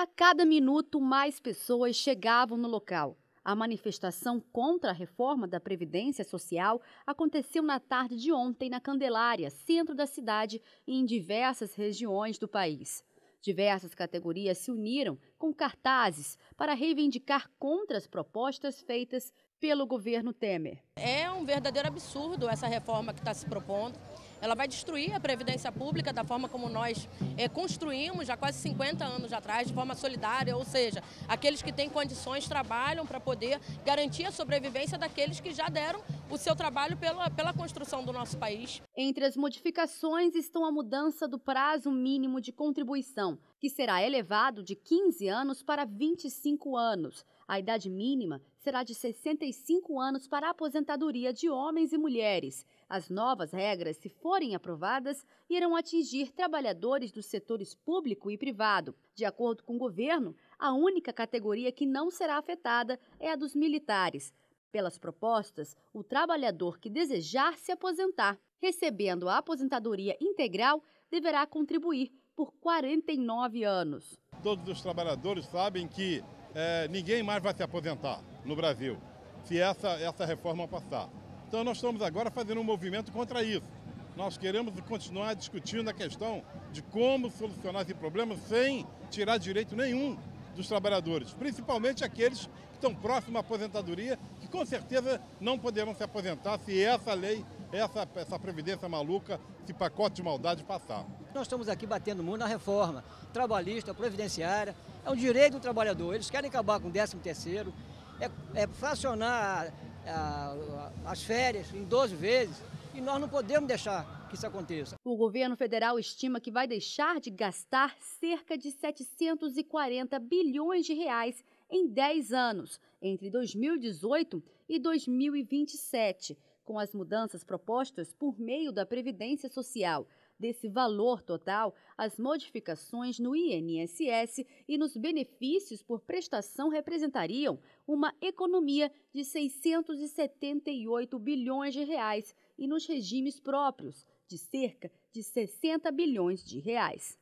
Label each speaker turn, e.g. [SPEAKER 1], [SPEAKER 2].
[SPEAKER 1] A cada minuto, mais pessoas chegavam no local. A manifestação contra a reforma da Previdência Social aconteceu na tarde de ontem na Candelária, centro da cidade e em diversas regiões do país. Diversas categorias se uniram com cartazes para reivindicar contra as propostas feitas pelo
[SPEAKER 2] governo Temer. É um verdadeiro absurdo essa reforma que está se propondo. Ela vai destruir a previdência pública da forma como nós é, construímos já quase 50 anos atrás, de forma solidária, ou seja, aqueles que têm condições trabalham para poder garantir a sobrevivência daqueles que já deram o seu trabalho pela, pela construção do nosso país. Entre as
[SPEAKER 1] modificações estão a mudança do prazo mínimo de contribuição, que será elevado de 15 anos para 25 anos. A idade mínima será de 65 anos para a aposentadoria de homens e mulheres. As novas regras se for forem aprovadas, irão atingir trabalhadores dos setores público e privado. De acordo com o governo, a única categoria que não será afetada é a dos militares. Pelas propostas, o trabalhador que desejar se aposentar, recebendo a aposentadoria integral, deverá contribuir por 49 anos. Todos
[SPEAKER 3] os trabalhadores sabem que é, ninguém mais vai se aposentar no Brasil se essa, essa reforma passar. Então, nós estamos agora fazendo um movimento contra isso. Nós queremos continuar discutindo a questão de como solucionar esse problema sem tirar direito nenhum dos trabalhadores, principalmente aqueles que estão próximos à aposentadoria, que com certeza não poderão se aposentar se essa lei, essa, essa previdência maluca, esse pacote de maldade passar. Nós estamos aqui batendo muito na reforma trabalhista, previdenciária,
[SPEAKER 4] é um direito do trabalhador. Eles querem acabar com o 13 terceiro, é, é fracionar a, a, as férias em 12 vezes. E nós não podemos deixar que isso aconteça.
[SPEAKER 1] O governo federal estima que vai deixar de gastar cerca de 740 bilhões de reais em 10 anos, entre 2018 e 2027, com as mudanças propostas por meio da Previdência Social desse valor total as modificações no INSS e nos benefícios por prestação representariam uma economia de 678 bilhões de reais e nos regimes próprios de cerca de 60 bilhões de reais.